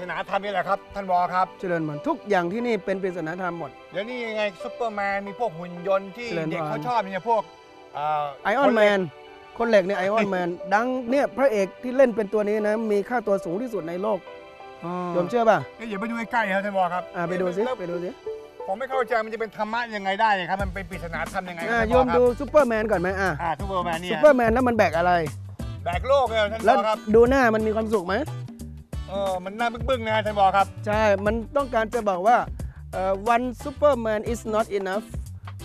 ศนาธรรมนี่แหละครับ ท่านวอครับเจริญพนทุกอย่างที่นี่เป็นปริศนาธรรมหมดเดี๋ยวนี้ยังไงซุปเปอร์แมนมีพวกหุ่นยนต์ที่เเด็กเขาชอบเนี่ยพวกไอออนแมนคนเหล็กเนี่ยไอออนแมนดังเนี่ยพระเอกที่เล่นเป็นตัวนี้นะมีค่าตัวสูงที่สุดในโลกยอโยมเชื่อป่ะเดี๋ยวไปดูใกล้ๆครับ ท่านวอครับไปดูสิไปดูสิ ผมไม่เข้าใจมันจะเป็นธรรมะยังไงได้ครับมันเป็นปริศนาธรรมยังไงครับออโยมดูซุปเปอร์แมนก่อนไหมอ่าซุปเปอร์แมนเนี่ยซุปเปอร์แมนแล้วมันแบกอะไรแบกโลกเลยท่านววอครับดูหน้ามันมีความสุขไหมเออ มันน่าบึ้งๆนะท่านบอกครับ ใช่ มันต้องการจะบอกว่า เอ่อ one superman is not enough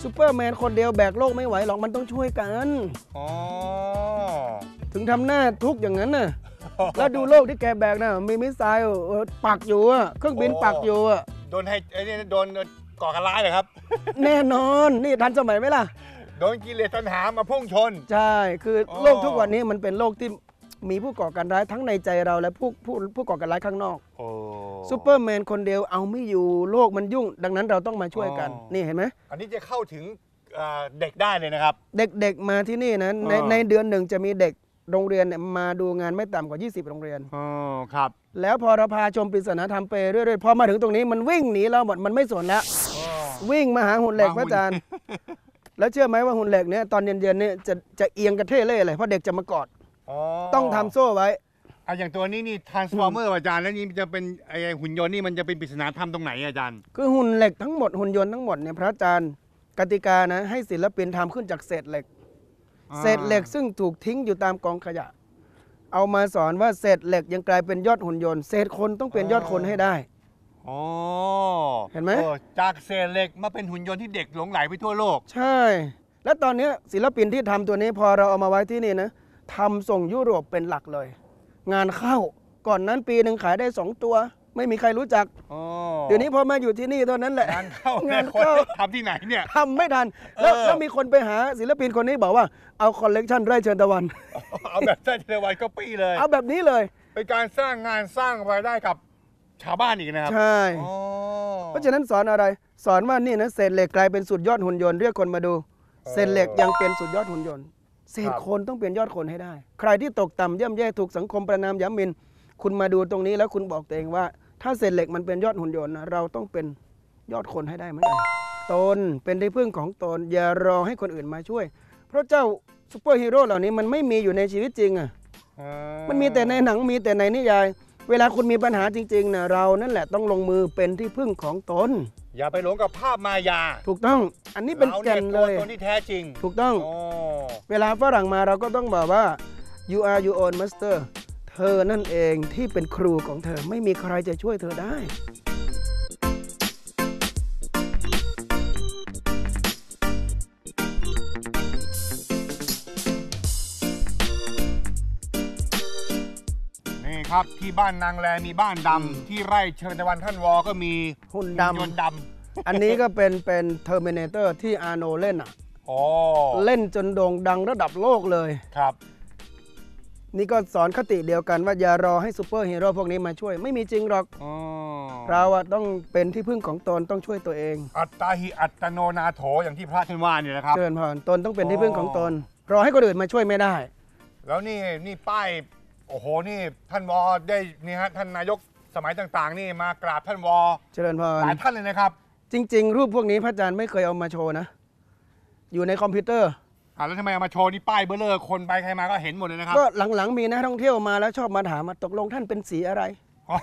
ซูเปอร์แมนคนเดียวแบกโลกไม่ไหวหรอก มันต้องช่วยกันอ๋อ ถึงทำหน้าทุกอย่างนั้นน่ะแล้วดูโลกที่แกแบกน่ะ มีมิสไซล์ปักอยู่อะเครื่องบินปักอยู่อะโดนให้ ไอ้นี่โดนก่อการร้ายเหรอครับ แน่นอน นี่ทันสมัยไหมล่ะ โดนกิเลสตัณหามาพุ่งชน ใช่ คือโอโลกทุกวันนี้มันเป็นโลกที่มีผู้ก่อการร้ายทั้งในใจเราและผู้ผู้ผู้ก่อการร้ายข้างนอกซูเปอร์แมนคนเดียวเอาไม่อยู่โลกมันยุ่ง ดังนั้นเราต้องมาช่วยกันนี่เห็นไหม อันนี้จะเข้าถึงเด็กได้เลยนะครับ เด็ก ๆ มาที่นี่นะในในเดือนหนึ่งจะมีเด็กโรงเรียนมาดูงานไม่ต่ำกว่า 20 โรงเรียนอ๋อครับ แล้วพอเราพาชมปริศนาธรรมไปเรื่อยๆพอมาถึงตรงนี้มันวิ่งหนีเราหมดมันไม่สนแล้ววิ่งมาหาหุ่นเหล็ก่พระอาจารย์ แล้วเชื่อไหมว่าหุ่นเหล็กเนี่ยตอนเย็นๆเนี่ยจะจะเอียงกระเทยเล่เลยเพราะเด็กจะมากอดต้องทำโซ่ไว้อ่ะอย่างตัวนี้นี่ transformer อาจารย์แล้วนี่จะเป็นไอหุ่นยนต์นี่มันจะเป็นปริศนาธรรมตรงไหนอาจารย์ คือหุ่นเหล็กทั้งหมดหุ่นยนต์ทั้งหมดเนี่ยพระอาจารย์ กติกานะให้ศิลปินทำขึ้นจากเศษเหล็ก เศษเหล็กซึ่งถูกทิ้งอยู่ตามกองขยะ เอามาสอนว่าเศษเหล็กยังกลายเป็นยอดหุ่นยนต์ เศษคนต้องเป็นยอดคนให้ได้ออเห็นไหมจากเศษเหล็กมาเป็นหุ่นยนต์ที่เด็กหลงไหลไปทั่วโลก ใช่ และตอนนี้ศิลปินที่ทำตัวนี้พอเราเอามาไว้ที่นี่นะทำส่งยุโรปเป็นหลักเลย งานเข้าก่อนนั้นปีหนึ่งขายได้สองตัว ไม่มีใครรู้จักเดี๋ยวนี้พอมาอยู่ที่นี่เท่านั้นแหละงานเข้างานเข้าทำที่ไหนเนี่ยทำไม่ทันแล้วแล้วมีคนไปหาศิลปินคนนี้บอกว่าเอาคอลเลกชันไร่เชิญตะวันเอาแบบไร่เชิญตะวันก็ปี้เลยเอาแบบนี้เลยเป็นการสร้างงานสร้างรายได้กับ ชาวบ้านอีกนะครับใช่เพราะฉะนั้นสอนอะไรสอนว่านี่นะเศษเหล็กกลายเป็นสุดยอดหุ่นยนต์เรียกคนมาดูเศษเหล็กยังเป็นสุดยอดหุ่นยนต์เศษคนต้องเปลี่ยนยอดคนให้ได้ ใครที่ตกต่ำย่ำแย่ถูกสังคมประนามย้ำมิน คุณมาดูตรงนี้แล้วคุณบอกตัวเองว่าถ้าเศษเหล็กมันเป็นยอดหุ่นยนต์นะเราต้องเป็นยอดคนให้ได้เหมือนกันตนเป็นที่พึ่งของตน อย่ารอให้คนอื่นมาช่วย เพราะเจ้าซูเปอร์ฮีโร่เหล่านี้มันไม่มีอยู่ในชีวิตจริงอ่ะมันมีแต่ในหนังมีแต่ในนิยาย เวลาคุณมีปัญหาจริงๆนะเรา นั่นแหละต้องลงมือเป็นที่พึ่งของตนอย่าไปหลงกับภาพมายา ถูกต้อง อันนี้เป็นแก่นเลยตัวที่แท้จริง ถูกต้อง เวลาฝรั่งมาเราก็ต้องบอกว่า you are your own master เธอนั่นเองที่เป็นครูของเธอไม่มีใครจะช่วยเธอได้ครับที่บ้านนางแลมีบ้านดำที่ไร่เชิญตะวันท่านวอก็มีหุ่นดำยนต์ดอันนี้ก็เป็นเป็นเทอร์มินเตอร์ที่อาโนเล่นอ่ะำอเล่นจนโด่งดังระดับโลกเลย ครับ นี่ก็สอนคติเดียวกัน ว่าอย่ารอให้ซูเปอร์ฮีโร่พวกนี้มาช่วยไม่มีจริงหรอกอเราอะต้องเป็นที่พึ่งของตนต้องช่วยตัวเอง อัตตาหิอัตโนนาโถอย่างที่พระท่านว่านี่นะครับ เชิญพรตนต้องเป็นที่พึ่งของตน รอให้คนอื่นมาช่วยไม่ได้ แล้วนี่นี่ป้ายโอ้โห นี่ท่านวอได้นี่ฮะท่านนายกสมัยต่างๆนี่มากราบท่านวอเจริญพรหลายท่านเลยนะครับจริง ๆ รูปพวกนี้พระอาจารย์ไม่เคยเอามาโชว์นะอยู่ในคอมพิวเตอร์อ่าแล้วทำไมเอามาโชว์นี่ป้ายเบลเลอร์คนไปใครมาก็เห็นหมดเลยนะครับก็หลังๆมีนะท่องเที่ยวมาแล้วชอบมาถามมาตกลงท่านเป็นสีอะไรอ๋อ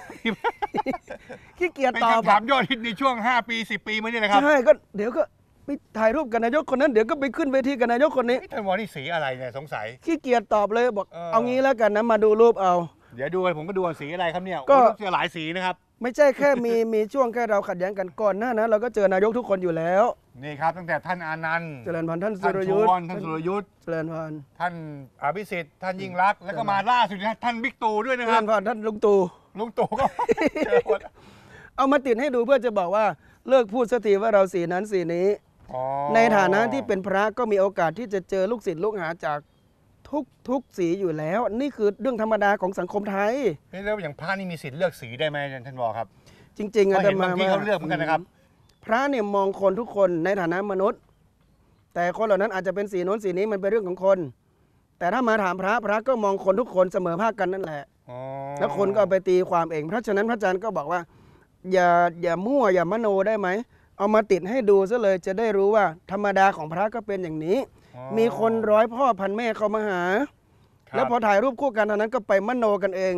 ขี้เกียจเป็นตอบคำถามยอดฮิตในช่วง 5ปี10ปีมานี่นะครับใช่ก็เดี๋ยวก็ไปถ่ายรูปกับนายกคนนั้นเดี๋ยวก็ไปขึ้นเวทีกับนายกคนนี้ท่านวอนี่สีอะไรเนี่ยสงสัยขี้เกียจตอบเลยบอก เอางี้แล้วกันนะมาดูรูปเอา เดี๋ยวดูผมก็ดูว่าสีอะไรครับเนี่ย ก็หเจอหลายสีนะครับ ไม่ใช่แค่มีมีช่วงแค่เราขัดแย้งกันก่อนหน้านั้นเราก็เจอนายกทุกคนอยู่แล้วนี่ครับตั้งแต่ท่านอานันต์เจริญพรท่านสุรยุทธ์ท่านสุรยุทธ์เจริญพรท่านอภิสิทธิ์ท่านยิ่งรัก แล้วก็มาล่าสุดท่านบิ๊กตู่ด้วยนะครับเจริญพรท่านลุงตู่ลุงตู่ก็เอเอามาติดให้ดูเพื่อจะบอกว่าเลิกพูดสักทีว่าเราสีนั้นสีนี้ในฐานะที่เป็นพระก็มีโอกาสที่จะเจอลูกศิษย์ลูกหาจากทุกทุกสีอยู่แล้ว นี่คือเรื่องธรรมดาของสังคมไทยแล้วอย่างพระนี่มีสิทธิ์เลือกสีได้ไหมท่านบอกครับ จริงๆอาจารย์มาที่เขาเลือกเหมือนกันนะครับ พระเนี่ยมองคนทุกคนในฐานะมนุษย์ แต่คนเหล่านั้นอาจจะเป็นสีโน้นสีนี้มันเป็นเรื่องของคน แต่ถ้ามาถามพระพระก็มองคนทุกคนเสมอภาคกันนั่นแหละแล้วคนก็ไปตีความเอง เพราะฉะนั้นพระอาจารย์ก็บอกว่าอย่าอย่ามั่วอย่ามโนได้ไหมเอามาติดให้ดูซะเลยจะได้รู้ว่าธรรมดาของพระก็เป็นอย่างนี้ มีคนร้อยพ่อพันแม่เขามาหา แล้วพอถ่ายรูปคู่กันตอนนั้นก็ไปมโนกันเอง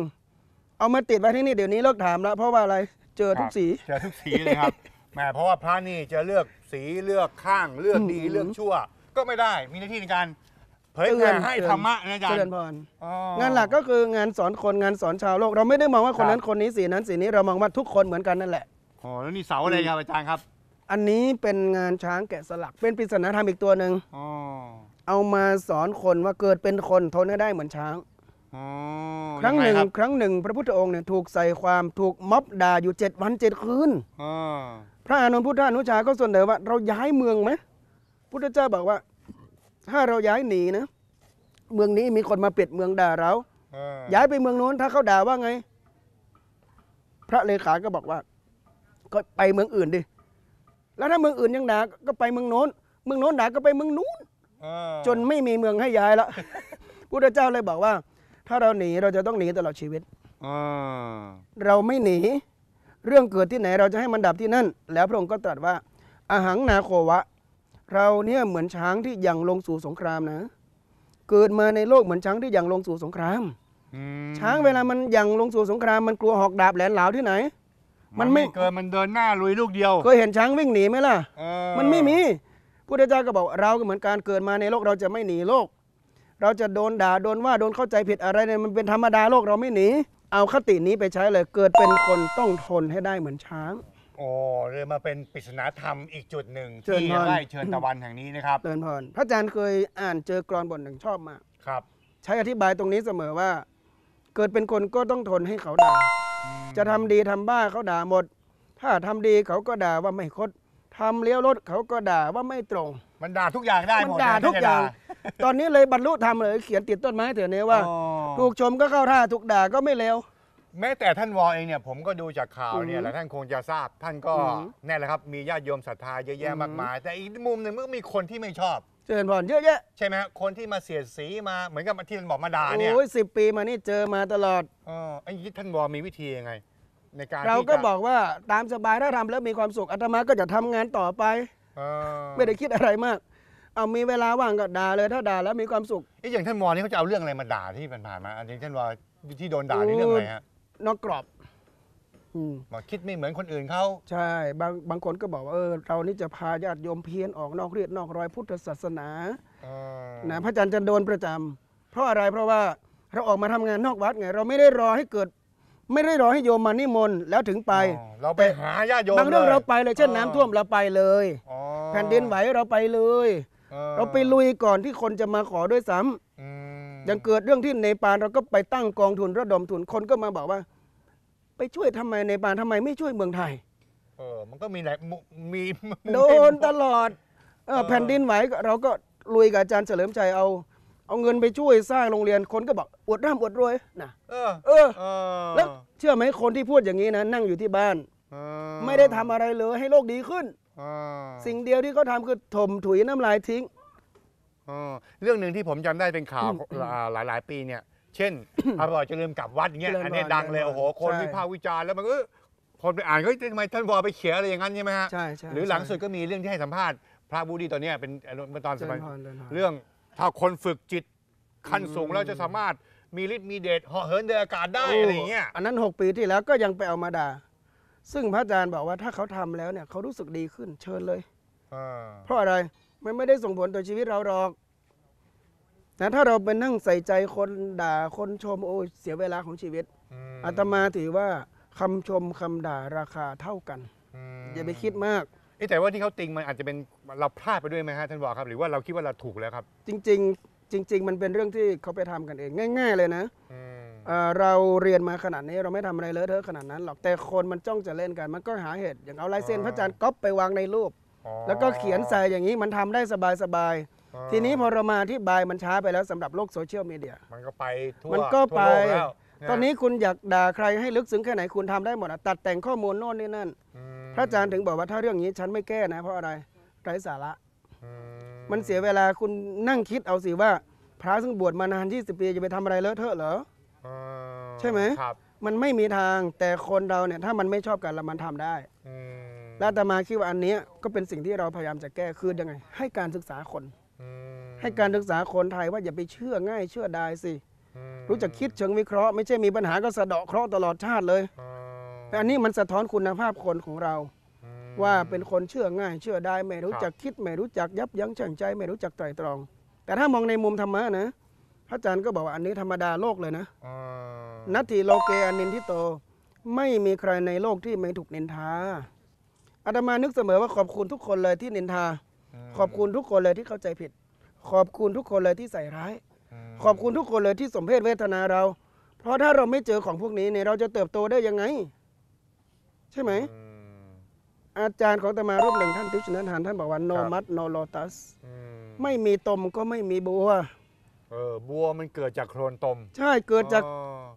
เอามาติดไว้ที่นี่เดี๋ยวนี้เลิกถามแล้วเพราะว่าอะไรเจอทุกสีเจอทุกสีเลยครับแหมเพราะว่าพระนี่จะเลือกสีเลือกข้างเลือกดีเลือกชั่ว ก็ไม่ได้มีหน้าที่ในการเผยแผ่ให้ธรรมะนะาจรเจริญพรงานหลักก็คืองานสอนคนงานสอนชาวโลก เราไม่ได้มองว่าคนนั้นคนนี้สีนั้นสีนี้เรามองว่าทุกคนเหมือนกันนั่นแหละอ๋อแล้วนี่เสาอะไรครับอาจารย์ครับอันนี้เป็นงานช้างแกะสลักเป็นปริศนาธรรมอีกตัวหนึ่งอเอามาสอนคนว่าเกิดเป็นคนทนได้เหมือนช้างอครั้งหนึ่ง ครั้งหนึ่งพระพุทธองค์เนี่ยถูกใส่ความถูกม็อบด่าอยู่เจ็ดวันเจ็ดคืนพระอานนท์พุทธานุชาก็เสนอว่า เราย้ายเมืองไหมพุทธเจ้าบอกว่า ถ้าเราย้ายหนีนะ เมืองนี้มีคนมาเปิดเมืองด่าเราเอย้ายไปเมืองโน้นถ้าเขาด่าว่าไง พระเลขาก็บอกว่า ก็ไปเมืองอื่นดิแล้วถ้าเมืองอื่นยังหนาก็ไปเมืองโน้น เมืองโน้นหนาก็ไปเมืองนู้นจนไม่มีเมืองให้ย้ายละพุทธเจ้าเลยบอกว่า ถ้าเราหนีเราจะต้องหนีตลอดชีวิตเราไม่หนี เรื่องเกิดที่ไหนเราจะให้มันดับที่นั่น แล้วพระองค์ก็ตรัสว่าอาหังนาโควะ เราเนี่ยเหมือนช้างที่ยังลงสู่สงครามนะ เกิดมาในโลกเหมือนช้างที่ยังลงสู่สงครามช้างเวลามันยังลงสู่สงครามมันกลัวหอกดาบแหลนเหลาที่ไหนมันไม่เกินมันเดินหน้าลุยลูกเดียวเคยเห็นช้างวิ่งหนีไหมล่ะมันไม่มีพุทธเจ้าก็บอกเราก็เหมือนการเกิดมาในโลกเราจะไม่หนีโลก เราจะโดนด่าโดนว่าโดนเข้าใจผิดอะไรเนี่ยมันเป็นธรรมดาโลกเราไม่หนีเอาคตินี้ไปใช้เลย เกิดเป็นคนต้องทนให้ได้เหมือนช้างโอ้เลยมาเป็นปริศนาธรรมอีกจุดหนึ่งที่ไร่เชิญตะวันแห่งนี้นะครับเตือนพรพระอาจารย์เคยอ่านเจอกรอนบทหนึ่งชอบมากครับ ใช้อธิบายตรงนี้เสมอว่า เกิดเป็นคนก็ต้องทนให้เขาด่าจะทำดีทำบ้าเขาด่าหมด ถ้าทำดีเขาก็ด่าว่าไม่คดทำเลี้ยวรถเขาก็ด่าว่าไม่ตรง มันด่าทุกอย่างได้หมดมันด่าทุกอย่าง ตอนนี้เลยบรรลุธรรมเลยเขียนติดต้นไม้เถอะนี้ว่าถูกชมก็เข้าท่าถูกด่าก็ไม่เลว แม้แต่ท่านวอเองเนี่ยผมก็ดูจากข่าวเนี่ยแล้วท่านคงจะทราบท่านก็ แน่แหละครับ มีญาติโยมศรัทธาเยอะแยะมากมาย แต่อีกมุมหนึ่งมันก็มีคนที่ไม่ชอบเจอบ่อนเยอะแยะใช่ไหมฮะคนที่มาเสียดสีมาเหมือนกับที่ท่านบอกมาด่าเนี่ยโอ้ยสิปีมานี่เจอมาตลอดอ๋อไอ้นี่ท่านบอมีวิธียังไงในการเราก็บอกว่าตามสบายถ้าทำแล้วมีความสุขอาตมาก็จะทำงานต่อไปอไม่ได้คิดอะไรมากเอามีเวลาว่างก็ด่าเลยถ้าด่าแล้วมีความสุขไอ้อย่างท่านบอนี่เขาจะเอาเรื่องอะไรมาด่าที่ผ่านมาอันนี้ท่านวอที่โดนด่านี่เรื่องอะไรฮะนอกกรอบอมบอกคิดไม่เหมือนคนอื่นเขาใช่ บางบางคนก็บอกว่าเออเรานี่จะพาญาติโยมเพี้ยนออกนอกเรียดนอกรอยพุทธศาสนานะพระอาจารย์จะโดนประจำเพราะอะไรเพราะว่าเราออกมาทำงานนอกวัดไง เราไม่ได้รอให้เกิด ไม่ได้รอให้โยมมานิมนต์ แล้วถึงไปเราไปหาญาติโยมบางเรื่องเราไปเลยเช่นน้ำท่วมเราไปเลยแผ่นดินไหวเราไปเลยเราไปลุยก่อนที่คนจะมาขอด้วยซ้ำยังเกิดเรื่องที่เนปาลเราก็ไปตั้งกองทุนระดมทุนคนก็มาบอกว่าไปช่วยทำไมในปานทำไมไม่ช่วยเมืองไทย เออ มันก็มีแหละ มีโดนตลอดเออแผ่นดินไหว เราก็ลุยกับอาจารย์เฉลิมชัยเอา เอาเงินไปช่วยสร้างโรงเรียนคนก็บอก อวดร่ำอวดรวยนะเออเออ แล้วเชื่อไหมคนที่พูดอย่างนี้นะ นั่งอยู่ที่บ้านเออไม่ได้ทำอะไรเลยให้โลกดีขึ้นสิ่งเดียวที่เขาทำคือถมถุยน้ำลายทิ้งเรื่องหนึ่งที่ผมจำได้เป็นข่าวหลายหลายๆปีเนี่ยเช่นอร่อยจะลืมกลับวัดอย่างเงี้ยอันนี้ดังเลย โอ้โห คนวิพากษ์วิจารณ์แล้วมันเออคนไปอ่านก็ทำไมท่านวอไปเขียนอะไรอย่างนั้นใช่ไหมฮะใช่ใช่หรือหลังสุดก็มีเรื่องที่ให้สัมภาษณ์พระบูดีตอนนี้เป็นตอนสมัยเรื่องถ้าคนฝึกจิตขั้นสูงแล้วจะสามารถมีฤทธิ์มีเดชเหาะเหินเดินอากาศได้อะไรเงี้ยอันนั้น 6 ปีที่แล้วก็ยังไปเอามาด่า ซึ่งพระอาจารย์บอกว่าถ้าเขาทำแล้วเนี่ยเขารู้สึกดีขึ้นเชิญเลยเพราะอะไรมันไม่ได้ส่งผลต่อชีวิตเราหรอกนะถ้าเราไปนั่งใส่ใจคนด่าคนชมโอ้เสียเวลาของชีวิตอาตมาถือว่าคำชมคำด่าราคาเท่ากันอย่าไปคิดมาก แต่ว่าที่เขาติงมันอาจจะเป็นเราพลาดไปด้วยไหมฮะท่านบอกครับหรือว่าเราคิดว่าเราถูกแล้วครับ จริง ๆ จริง ๆ มันเป็นเรื่องที่เขาไปทำกันเองง่าย ๆ เลยนะ เราเรียนมาขนาดนี้เราไม่ทำอะไรเลอะเทอะขนาดนั้นหรอกแต่คนมันจ้องจะเล่นกัน มันก็หาเหตุ อย่างเอาลายเซ็นพระอาจารย์ก๊อปไปวางในรูป แล้วก็เขียนใส่อย่างนี้มันทำได้สบายทีนี้พอเรามาที่บายมันช้าไปแล้วสำหรับโลกโซเชียลมีเดียมันก็ไปทั่วมันก็ไป ตอนนี้คุณอยากด่าใครให้ลึกซึ้งแค่ไหน คุณทำได้หมดตัดแต่งข้อมูลโน่นนี่นั่นพระอาจารย์ถึงบอกว่า ถ้าเรื่องนี้ฉันไม่แก้นะ เพราะอะไรไร้สาระมันเสียเวลาคุณนั่งคิดเอาสิว่า พระซึ่งบวชมานาน20 ปีจะไปทำอะไรเลอะเทอะเหรอใช่ไหมมันไม่มีทางแต่คนเราเนี่ยถ้ามันไม่ชอบกันแล้วมันทำได้แล้วแต่มาคิดว่าอันนี้ก็เป็นสิ่งที่เราพยายามจะแก้คือยังไง ให้การศึกษาคนให้การศึกษาคนไทยว่าอย่าไปเชื่อง่ายเชื่อได้สิ รู้จักคิดเชิงวิเคราะห์ ไม่ใช่มีปัญหาก็สะเดาะเคราะห์ตลอดชาติเลยอันนี้มันสะท้อนคุณภาพคนของเรา ว่าเป็นคนเชื่อง่าย เชื่อได้ไม่รู้จักคิดไม่รู้จักยับยั้งชั่งใจไม่รู้จักไตรตรอง แต่ถ้ามองในมุมธรรมะนะ พระอาจารย์ก็บอกว่าอันนี้ธรรมดาโลกเลยนะนัตถิโลเกอนินทิโต ไม่มีใครในโลกที่ไม่ถูกนินทาอาตมานึกเสมอว่าขอบคุณทุกคนเลยที่นินทา ขอบคุณทุกคนเลยที่เข้าใจผิดขอบคุณทุกคนเลยที่ใส่ร้าย ขอบคุณทุกคนเลยที่สมเพศเวทนาเรา เพราะถ้าเราไม่เจอของพวกนี้เนี่ยเราจะเติบโตได้ยังไง ใช่ไหม อาจารย์ของตมารูปหนึ่ง ท่านทิพย์ชนันหานท่านบอกว่าโนมัตโนโลตัส ไม่มีตมก็ไม่มีบัว เออบัวมันเกิดจากโคลนตม ใช่เกิดจาก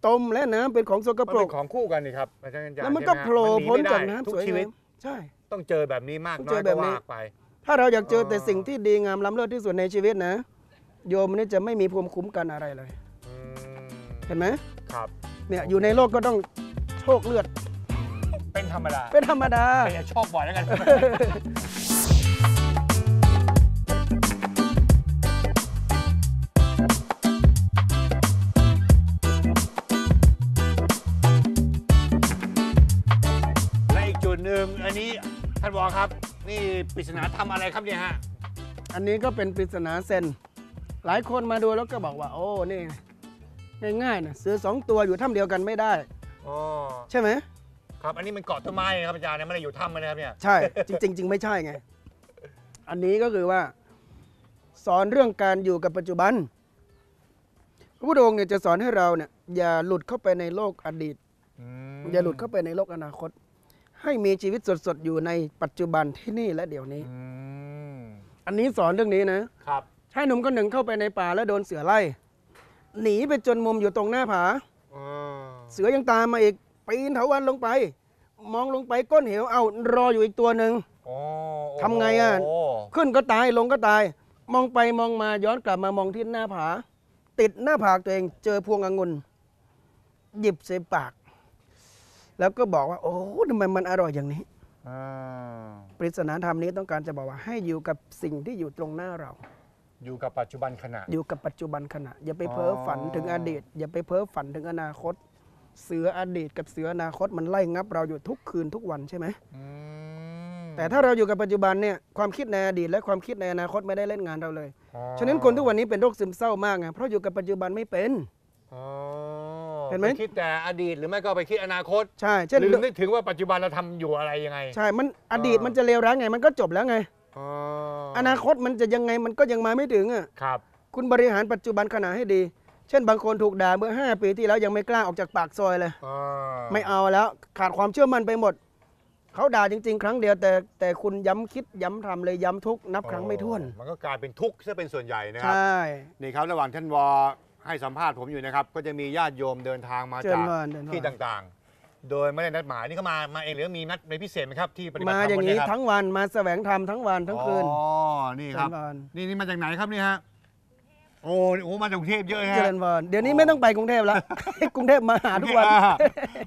ตมและน้ำเป็นของสกปรกของคู่กันนี่ครับอาจารย์แล้วมันก็โผล่พ้นจากน้ำสวยงามใช่ ต้องเจอแบบนี้มากน้อยก็ว่าไปถ้าเราอยากเจอแต่สิ่งที่ดี งามล้ำเลิศที่สุดในชีวิตนะ โยมนี่จะไม่มีภูมิคุ้มกันอะไรเลย เห็นไหมครับ เนี่ยอยู่ในโลกก็ต้องโชคเลือด เป็นธรรมดา เป็นธรรมดาอย่าชอบบ่อยแล้วกันอีกจุดหนึ่งอันนี้ท่านบอกครับนี่ปริศนาทำอะไรครับเนี่ยฮะ อันนี้ก็เป็นปริศนาเซน หลายคนมาดูแล้วก็บอกว่า โอ้ นี่ง่ายๆนะเสือสองตัวอยู่ถ้ำเดียวกันไม่ได้ อ๋อ ใช่ไหม ครับ อันนี้มันเกาะต้นไม้ครับอาจารย์เนี่ยไม่ได้อยู่ถ้ำนะครับเนี่ย ใช่ จริงๆจริงไม่ใช่ไง อันนี้ก็คือว่าสอนเรื่องการอยู่กับปัจจุบันพระพุทธองค์เนี่ยจะสอนให้เราเนี่ยอย่าหลุดเข้าไปในโลกอดีต อย่าหลุดเข้าไปในโลกอนาคตให้มีชีวิตสดๆอยู่ในปัจจุบันที่นี่และเดี๋ยวนี้อันนี้สอนเรื่องนี้นะ ครับชายหนุ่มคนหนึ่งเข้าไปในป่าแล้วโดนเสือไล่ หนีไปจนมุมอยู่ตรงหน้าผาเสือยังตามมาอีกปีนเถาวันลงไป มองลงไปก้นเหว เอารออยู่อีกตัวหนึ่งทำไงอ่ะ ขึ้นก็ตายลงก็ตาย มองไปมองมาย้อนกลับมามองที่หน้าผา ติดหน้าผากตัวเอง เจอพวงองุ่นหยิบใส่ปากแล้วก็บอกว่า โอ้ทำไมมันอร่อยอย่างนี้ปริศนาธรรมนี้ต้องการจะบอกว่าให้อยู่กับสิ่งที่อยู่ตรงหน้าเรา อยู่กับปัจจุบันขณะ อยู่กับปัจจุบันขณะ อย่าไปเพ้อฝันถึงอดีตอย่าไปเพ้อฝันถึงอนาคต เสืออดีตกับเสืออนาคต มันไล่งับ เราอยู่ทุกคืนทุกวันใช่ไหมแต่ถ้าเราอยู่กับปัจจุบันเนี่ยความคิดในอดีตและความคิดในอนาคตไม่ได้เล่นงานเราเลยฉะนั้นคนทุกวันนี้เป็นโรคซึมเศร้ามากไงเพราะอยู่กับปัจจุบันไม่เป็นเห็นไหมคิดแต่อดีตหรือไม่ก็ไปคิดอนาคตใช่เช่นลืมนึกถึงว่าปัจจุบันเราทำอยู่อะไรยังไงใช่มันอดีตมันจะเลวร้ายไงมันก็จบแล้วไงอนาคตมันจะยังไงมันก็ยังมาไม่ถึงอ่ะครับ คุณบริหารปัจจุบันขณะให้ดี เช่นบางคนถูกด่าเมื่อ 5 ปีที่แล้วยังไม่กล้าออกจากปากซอยเลยไม่เอาแล้วขาดความเชื่อมั่นไปหมดเขาด่าจริงๆ ครั้งเดียว แต่แต่คุณย้ำคิดย้ำทำเลยย้ำทุกนับครั้งไม่ถ้วน มันก็กลายเป็นทุกข์ซะเป็นส่วนใหญ่นะครับใช่นี่ครับระหว่างท่านวอให้สัมภาษณ์ผมอยู่นะครับ ก็จะมีญาติโยมเดินทางมาจากที่ต่างๆ โดยไม่ได้นัดหมายนี่ก็มามาเองหรือมีนัดในพิเศษไหมครับที่ปฏิบัติมาธรรมอย่างนี้ัทั้งวันมาแสวงธรรมทั้งวันทั้งคืนอ๋อนี่ครับนี่นี่มาจากไหนครับนี่ฮะ โอ้โหมาจากกรุงเทพเยอะเจะริญพรเดี๋ยวนี้ไม่ต้องไปกรุงเทพแล้วกรุงเทพมาหาทุกวัน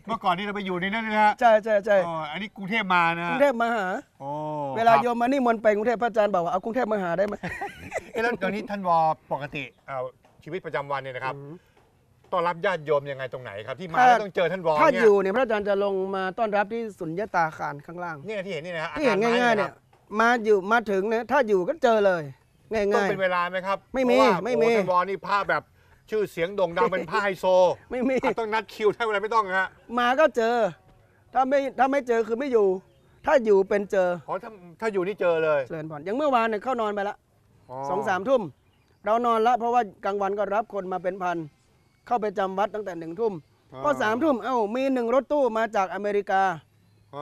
เมื่อก่อนนี่เราไปอยู่ในนั้นนะฮะใช่ใช่ใช่อันนี้กรุงเทพมานะกรุงเทพมาหาโอ้เวลาโยมมานี่มันไปกรุงเทพพระอาจารย์บอกว่าเอากรุงเทพมาหาได้ไหมเอ๊ะแล้วตอนนี้ท่านวอปกติเอาชีวิตประจำวันเนี่ยนะครับต้อนรับญาติโยมยังไงตรงไหนครับ ที่มาถ้าต้องเจอท่านรองเนี่ยาอยู่เนี่ยพระอาจารย์จะลงมาต้อนรับที่สุญญตาคารข้างล่างเนี่ยที่เห็นนี่นะที่เห็นง่ายๆเนี่ยมาอยู่มาถึงนะถ้าอยู่ก็เจอเลย ง่ต้องายเป็นเวลาไหมครับ ไม่มีไม่มีอท่านรองนี่ภาพแบบชื่อเสียงโด่งดังเป็นผ้าไฮโซ ไม่มีต้องนัดคิว่านเวลาไม่ต้องฮะมาก็เจอ ถ้าไม่ถ้าไม่เจอคือไม่อยู่ ถ้าอยู่เป็นเจออ๋อถ้าถ้าอยู่นี่เจอเลยเจริญพรอย่างเมื่อวานเนี่ยเข้านอนไปละสองสามทุ่มเรานอนละเพราะว่ากลางวันก็รับคนมาเป็นพันเข้าไปจำวัดตั้งแต่หนึ่งทุ่มก็สามทุ่มเอ้า มีหนึ่งรถตู้มาจากอเมริกา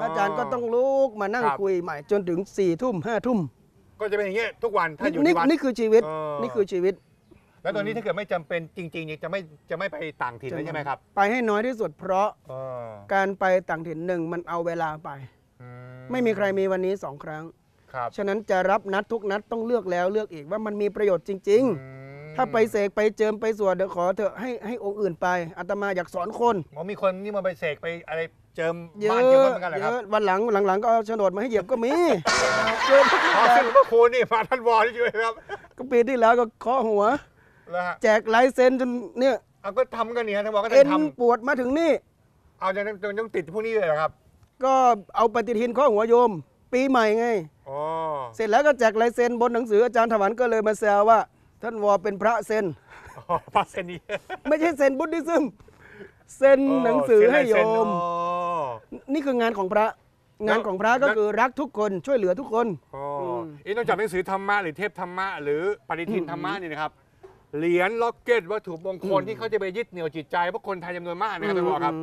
อาจารย์ก็ต้องลุกมานั่งคุยใหม่จนถึงสี่ทุ่มห้าทุ่ม ก็จะเป็นอย่างเงี้ยทุกวันถ้าอยู่ที่วัดนี่คือชีวิตนี่คือชีวิต แล้วตอนนี้ถ้าเกิดไม่จำเป็นจริงๆริงจะไม่จะไม่ไปต่างถิ่นใช่ไหมครับไปให้น้อยที่สุดเพราะการไปต่างถิ่นหนึ่งมันเอาเวลาไปไม่มีใครมีวันนี้สองครั้งฉะนั้นจะรับนัดทุกนัดต้องเลือกแล้วเลือกอีกว่ามันมีประโยชน์จริง ๆ ถ้าไปเสกไปเจิมไปสวดเดี๋ยวขอเถอะให้ให้องค์อื่นไปอาตมาอยากสอนคนหมอมีคนนี่มาไปเสกไปอะไรเจิมเยบ้าอะนเยอะเหมือนกันเหรอครับอะวันหลังหลังๆก็เอาโฉนดมาให้เหยียบก็มีเจอทุกขออยบรคูนี่มาท่านวอนีช่วยครับ ก็ปีที่แล้วก็เคาะหัว แล้วแจกลายเซ็นจนเนี่ย เอาก็ทำกันเนี่ยท่านบอกกเอ็ทำนปวดมาถึงนี่ เอาจะต้องต้องติดพวกนี้เลยเหรอครับ ก็เอาปฏิทินข้อหัวโยม ปีใหม่ไงเสร็จแล้วก็แจกลายเซ็นบนหนังสืออาจารย์ถวันก็เลยมาแซวว่า ท่านวอเป็นพระเซ็น พระเซ็นนี่ไม่ใช่เซ็นบุตดิซึมเซ็นหนังสือให้โยมนี่คืองานของพระงานของพระก็คือรักทุกคนช่วยเหลือทุกคนอ๋อนอกจากหนังสือธรรมะหรือเทพธรรมะหรือปฏิทินธรรมะนี่นะครับเหรียญล็อกเก็ตวัตถุมงคลที่เขาจะไปยึดเหนี่ยวจิตใจเพราะคนไทยจำนวนมากนะครับท่านวอครับ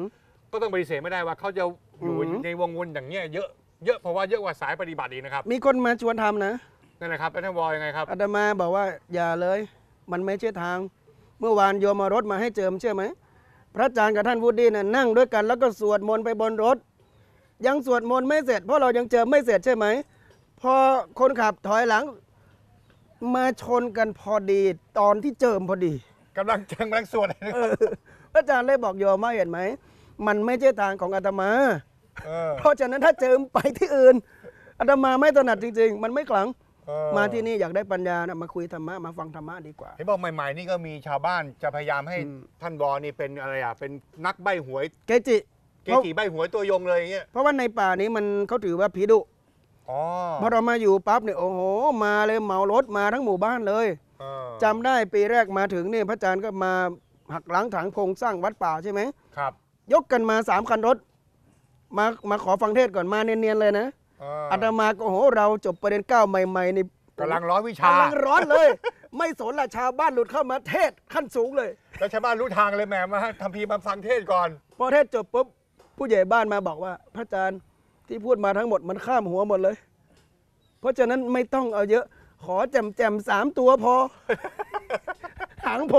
ก็ต้องปฏิเสธไม่ได้ว่าเขาจะอยู่ในวงวนอย่างเงี้ยเยอะเยอะเพราะว่าเยอะกว่าสายปฏิบัติอีกนะครับ มีคนมาชวนทำนะนั่นแหละครับแล้วท่านวอยังไงครับอาตมาบอกว่าอย่าเลย มันไม่ใช่ทาง เมื่อวานโยมารถมาให้เจิมเชื่อไหมพระอาจารย์กับท่านวูดดี้น่ะนั่งด้วยกันแล้วก็สวดมนต์ไปบนรถ ยังสวดมนต์ไม่เสร็จ เพราะเรายังเจิมไม่เสร็จใช่ไหมพอคนขับถอยหลัง มาชนกันพอดีตอนที่เจิมพอดีกำลังเจิมกำลังสวดยพระอาจารย์เลยบอกโยมว่าเห็นไหมมันไม่ใช่ทางของอาตมาเพราะฉะนั้นถ้าเจิมไปที่อื่นอาตมาไม่ถนัดจริง ๆ มันไม่ขลังมาที่นี่อยากได้ปัญญานะมาคุยธรรมะ มาฟังธรรมะดีกว่าเห็นบอกใหม่ๆ นี่ก็มีชาวบ้านจะพยายามให้ท่านบอนี่เป็นอะไรอ่ะเป็นนักใบหวยเกจิเกจิใบหวยตัวยงเลยอย่างเงี้ยเพราะว่าในป่านี้มันเขาถือว่าผีดุอพอเรามาอยู่ปั๊บเนี่ยโอ้โห มาเลยเหมารถมาทั้งหมู่บ้านเลยจำจำได้ปีแรกมาถึงเนี่ยพระอาจารย์ก็มาหักล้างถังโครงสร้างวัดป่าใช่ไหมครับยกกันมาสามคันรถมามาขอฟังเทศก่อนมาเนียนๆเลยนะอาตมาก็โหเราจบประเด็นเก้าใหม่ๆ นี่กำลังร้อนวิชากำลังร้อนเลย ไม่สนละชาวบ้านหลุดเข้ามาเทศขั้นสูงเลยแล้วชาวบ้านรู้ทางเลยแหมมาทำพีมาฟังเทศก่อน พอเทศจบปุ๊บ ผู้ใหญ่บ้านมาบอกว่าพระอาจารย์ที่พูดมาทั้งหมดมันข้ามหัวหมดเลย เพราะฉะนั้นไม่ต้องเอาเยอะ ขอแจมๆสามตัวพอหางโพ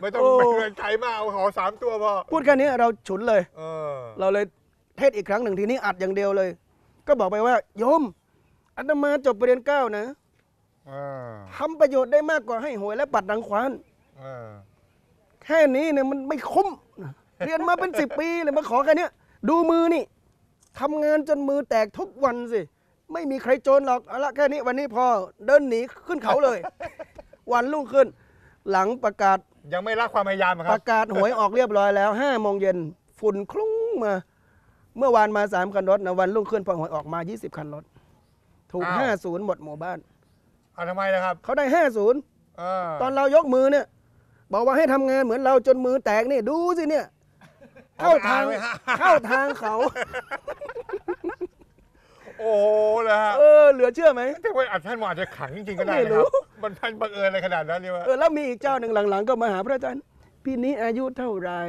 ไม่ต้องไปเงินใครมากเอาขอสามตัวพอพูดแค่นี้เราฉุนเลยเราเลยทศอีกครั้งหนึ่งทีนี้อัดอย่างเดียวเลย ก็บอกไปว่าโยมอาตมาจบปรริญญาเก้า นะทำประโยชน์ได้มากกว่าให้หวยและปัดดังควานแค่นี้เนี่ยมันไม่คุ้มเรียนมาเป็นสิบปีเลยมาขอแค่นี้ดูมือนี่ทำงานจนมือแตกทุกวันสิ ไม่มีใครโจรหรอกเอาละแค่นี้วันนี้พอเดินหนีขึ้นเขาเลย วันรุ่งขึ้น หลังประกาศยังไม่ละความพยายามครับประกาศหวยออกเรียบร้อยแล้วห้าโมงเย็นฝุ่นคลุ้งมาเมื่อวานมาสามคันรถนะวันรุ่งขึ้นพอหวยออกมายี่สิบคันรถ ถูกห้าศูนย์หมดหมู่บ้านเอาทำไมนะครับ เขาได้ห้าศูนย์ตอนเรายกมือเนี่ย บอกว่าให้ทำงานเหมือนเราจนมือแตกนี่ดูสิเนี่ยเข้าทางเข้าทางเขา โอ้โหนะเออเหลือเชื่อไหม แต่ว่าอาจรย์นอาจจะขังจริงๆก็ได้นะรครับ มันท่านบังเอิญอะไรขนาดนั้นเนี่ยวะเออแล้วมีอีกเจ้าหนึ่งหลังๆก็มาหาพระอาจารย์พี่นี้อายุเท่าไหร่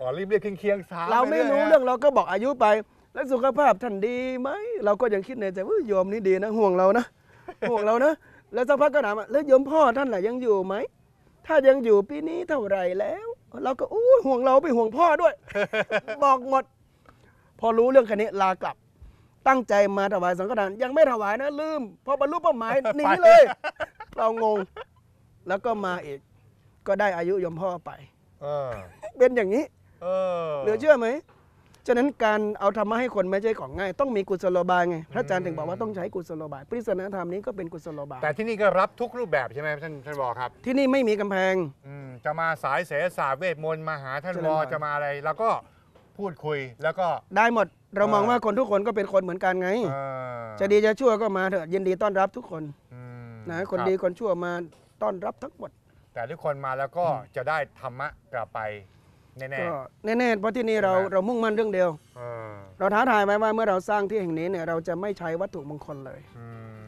อ๋อรีบเรียกเคียงๆสาเราไม่รู้เรื่องเราก็บอกอายุไป แล้วสุขภาพท่านดีไหม เราก็ยังคิดในใจว่าโยมนี่ดีนะ ห่วงเรานะห่วงเรานะ แล้วสักพักก็ถามแล้วโยมพ่อท่านล่ะยังอยู่ไหม ถ้ายังอยู่ปีนี้เท่าไหร่แล้ว เราก็อู้ห่วงเราไปห่วงพ่อด้วย บอกหมด พอรู้เรื่องค่นนี้ลากลับตั้งใจมาถวายสังฆทานยังไม่ถวายนะ ลืม พอบรรลุเป้าหมายหนีเลย เรางง แล้วก็มาอีกก็ได้อายุยมพ่อไปเป็นอย่างนี้เหลือเชื่อไหม ฉะนั้นการเอาธรรมะให้คนไม่ใช่ของง่าย ต้องมีกุศโลบายไง พระอาจารย์ถึงบอกว่าต้องใช้กุศโลบาย ปริศนธรรมนี้ก็เป็นกุศโลบาย แต่ที่นี่ก็รับทุกรูปแบบใช่ไหมท่านท่านวอครับ ที่นี่ไม่มีกำแพงอืจะมาสายเสสศาสตร์เวทมนต์มาหาท่านวอจะมาอะไร แล้วก็พูดคุย แล้วก็ได้หมด เรามองว่าคนทุกคนก็เป็นคนเหมือนกันไง จะดีจะชั่วก็มาเถอะ ยินดีต้อนรับทุกคนนะคนดีคนชั่วมาต้อนรับทั้งหมด แต่ทุกคนมาแล้วก็จะได้ธรรมะกลับไปแน่แน่ๆเพราะที่นี่เราเรามุ่งมั่นเรื่องเดียว เราท้าทายไหมว่าเมื่อเราสร้างที่แห่งนี้เนี่ยเราจะไม่ใช้วัตถุมงคลเลย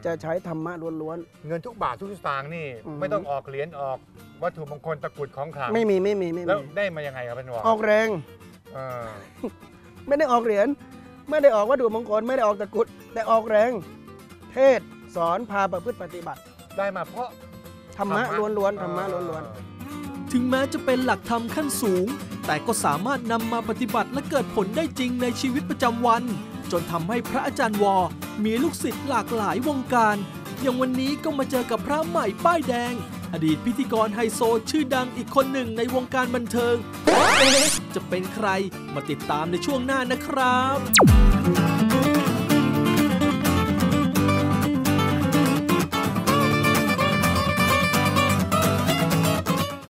จะใช้ธรรมะล้วนๆเงินทุกบาททุกสตางค์นี่ไม่ต้องออกเหรียญออกวัตถุมงคลตะกรุดของขลังไม่มีไม่มีไม่แล้วได้มายังไงครับพันวอออกแรงไม่ได้ออกเหรียญไม่ได้ออกวัตถุมงคลไม่ได้ออกตะกรุดแต่ออกแรง เทศสอนพาประพฤติปฏิบัติ ได้มาเพราะธรรมะล้วนๆธรรมะล้วนๆถึงแม้จะเป็นหลักธรรมขั้นสูงแต่ก็สามารถนำมาปฏิบัติและเกิดผลได้จริงในชีวิตประจำวัน จนทำให้พระอาจารย์วอ มีลูกศิษย์หลากหลายวงการ อย่างวันนี้ก็มาเจอกับพระใหม่ป้ายแดง อดีตพิธีกรไฮโซชื่อดังอีกคนหนึ่งในวงการบันเทิงจะเป็นใครมาติดตามในช่วงหน้านะครับ